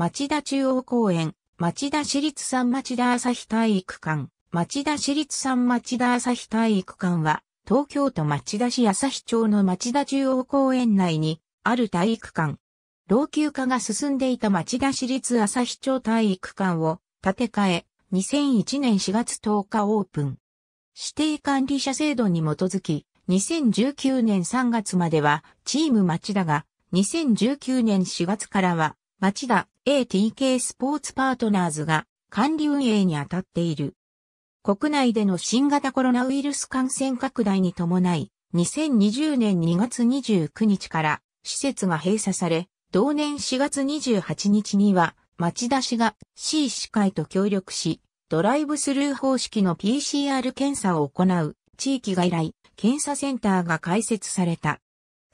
町田中央公園、町田市立三町田朝日体育館、町田市立三町田朝日体育館は、東京都町田市朝日町の町田中央公園内にある体育館。老朽化が進んでいた町田市立朝日町体育館を建て替え、2001年4月10日オープン。指定管理者制度に基づき、2019年3月まではチーム町田が、2019年4月からは町田 ATK スポーツパートナーズが管理運営に当たっている。国内での新型コロナウイルス感染拡大に伴い、2020年2月29日から施設が閉鎖され、同年4月28日には町田市が C 市会と協力し、ドライブスルー方式の PCR 検査を行う地域外来検査センターが開設された。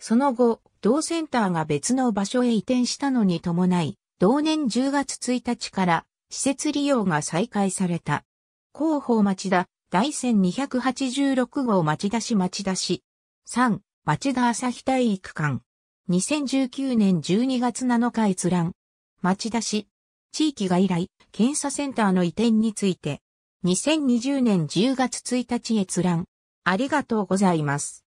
その後、同センターが別の場所へ移転したのに伴い、同年10月1日から施設利用が再開された。広報町田、大1 286号町田市町田市。3、町田朝日体育館。2019年12月7日閲覧。町田市。地域が以来、検査センターの移転について。2020年10月1日閲覧。ありがとうございます。